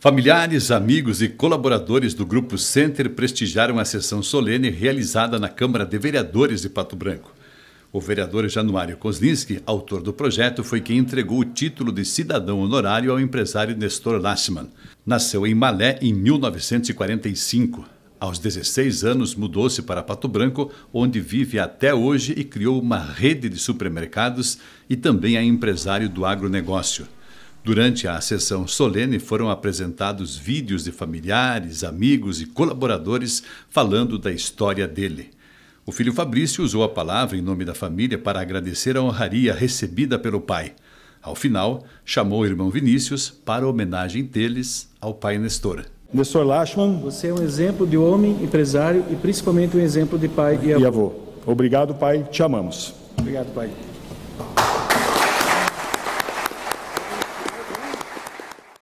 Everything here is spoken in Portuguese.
Familiares, amigos e colaboradores do Grupo Center prestigiaram a sessão solene realizada na Câmara de Vereadores de Pato Branco. O vereador Januário Kozlinski, autor do projeto, foi quem entregou o título de cidadão honorário ao empresário Nestor Lachman. Nasceu em Malé em 1945. Aos 16 anos, mudou-se para Pato Branco, onde vive até hoje e criou uma rede de supermercados e também é empresário do agronegócio. Durante a sessão solene foram apresentados vídeos de familiares, amigos e colaboradores falando da história dele. O filho Fabrício usou a palavra em nome da família para agradecer a honraria recebida pelo pai. Ao final, chamou o irmão Vinícius para a homenagem deles ao pai Nestor. Nestor Lachman. Você é um exemplo de homem, empresário e principalmente um exemplo de pai e avô. E avô. Obrigado, pai. Te amamos. Obrigado, pai.